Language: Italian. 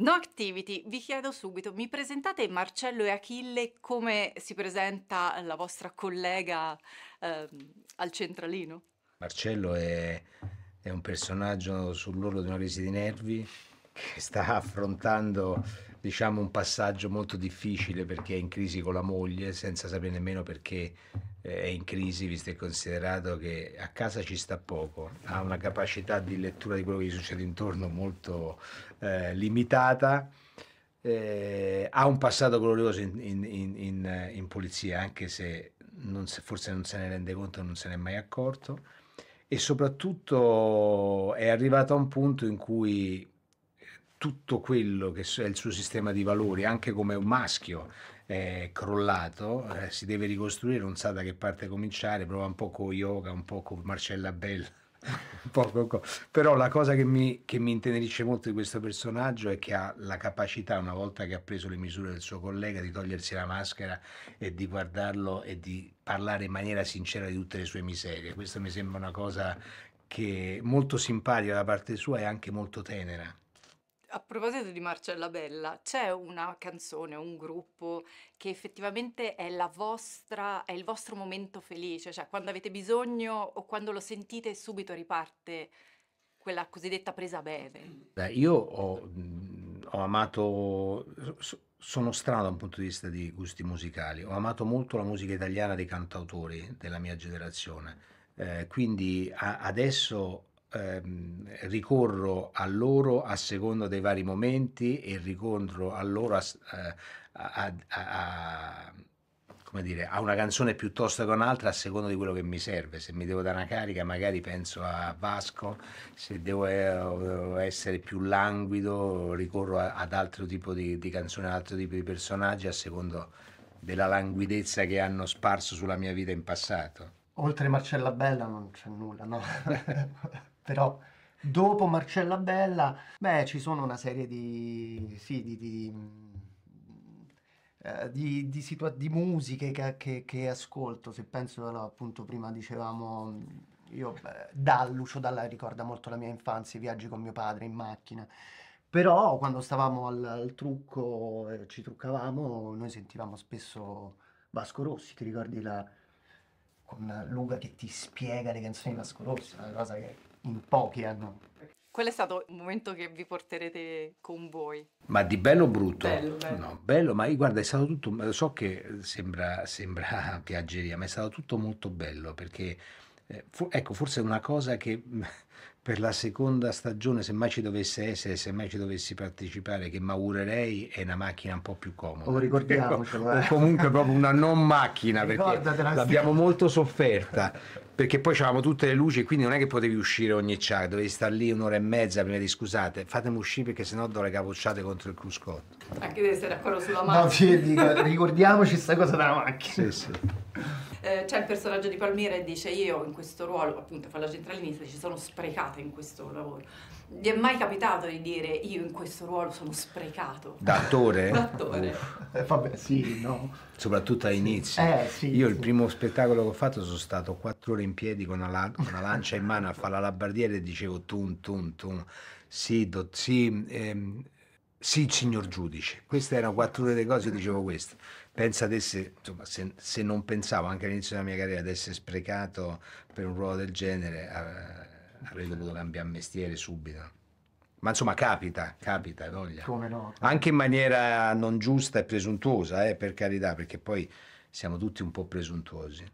No Activity, vi chiedo subito, mi presentate Marcello e Achille come si presenta la vostra collega eh, al centralino? Marcello è, è un personaggio sull'orlo di una crisi di nervi che sta affrontando diciamo, un passaggio molto difficile perché è in crisi con la moglie senza sapere nemmeno perché è in crisi, visto e considerato che a casa ci sta poco, ha una capacità di lettura di quello che gli succede intorno molto eh, limitata. Eh, ha un passato glorioso in, in, in, in polizia, anche se non se, forse non se ne rende conto, non se ne è mai accorto, e soprattutto è arrivato a un punto in cui tutto quello che è il suo sistema di valori, anche come un maschio è crollato, eh, si deve ricostruire, non sa da che parte cominciare, prova un po' con yoga, un po' con Marcella Bella. Poco, poco. Però la cosa che mi, che mi, intenerisce molto di questo personaggio è che ha la capacità, una volta che ha preso le misure del suo collega, di togliersi la maschera e di guardarlo e di parlare in maniera sincera di tutte le sue miserie. Questa mi sembra una cosa che molto simpatica da parte sua e anche molto tenera. A proposito di Marcella Bella, c'è una canzone, un gruppo che effettivamente è la vostra, è il vostro momento felice, cioè quando avete bisogno o quando lo sentite subito riparte quella cosiddetta presa bene? Beh, io ho, mm, ho amato, sono strano da un punto di vista di gusti musicali, ho amato molto la musica italiana dei cantautori della mia generazione, eh, quindi a, adesso ehm, ricorro a loro a seconda dei vari momenti e ricorro a loro a, eh, a, a, come dire, a una canzone piuttosto che un'altra a seconda di quello che mi serve. Se mi devo dare una carica, magari penso a Vasco, se devo eh, essere più languido, ricorro ad altro tipo di, di canzone, ad altro tipo di personaggi a seconda della languidezza che hanno sparso sulla mia vita in passato. Oltre Marcella Bella non c'è nulla, no? però dopo Marcella Bella, beh, ci sono una serie di, sì, di, di, eh, di, di, situa- di musiche che, che, che, ascolto. Se penso, allora, appunto, prima dicevamo, io beh, Dal, Lucio Dalla ricorda molto la mia infanzia, i viaggi con mio padre in macchina. Però quando stavamo al, al trucco, eh, ci truccavamo, noi sentivamo spesso Vasco Rossi, ti ricordi la... con Luca che ti spiega le canzoni di Vasco Rossi, una cosa che in pochi hanno Quello è stato un momento che vi porterete con voi. Ma di bello o brutto? Bello, bello. No, bello, ma guarda, è stato tutto, lo so che sembra, sembra piaggeria, ma è stato tutto molto bello perché, eh, for, ecco, forse è una cosa che per la seconda stagione, se mai ci dovesse essere, se mai ci dovessi partecipare, che maurerei è una macchina un po' più comoda. Oh, ricordiamocelo. Eh. O comunque proprio una non macchina, perché l'abbiamo molto sofferta perché poi avevamo tutte le luci, quindi non è che potevi uscire ogni ciar, dovevi stare lì un'ora e mezza prima di scusate, fatemi uscire perché sennò do le capocciate contro il cruscotto. Anche deve essere ancora sulla macchina. No, ricordiamoci sta cosa della macchina. Sì, sì c'è il personaggio di Palmira e dice io in questo ruolo, appunto fa la centralinista, ci sono sprecata in questo lavoro. Gli è mai capitato di dire io in questo ruolo sono sprecato? Da attore? da attore. Eh, vabbè, sì, no. Soprattutto all'inizio. Eh, sì, io sì. il primo spettacolo che ho fatto sono stato quattro ore in piedi con una, la- una lancia in mano a fare la labardiera e dicevo tun tun tun. Sì, do, sì ehm, sì, signor giudice, queste erano quattro delle cose, che dicevo questo. Pensa ad insomma, se, se, non pensavo anche all'inizio della mia carriera ad essere sprecato per un ruolo del genere, eh, avrei dovuto cambiare mestiere subito. Ma insomma capita, capita, voglia. Come no? Anche in maniera non giusta e presuntuosa, eh, per carità, perché poi siamo tutti un po' presuntuosi.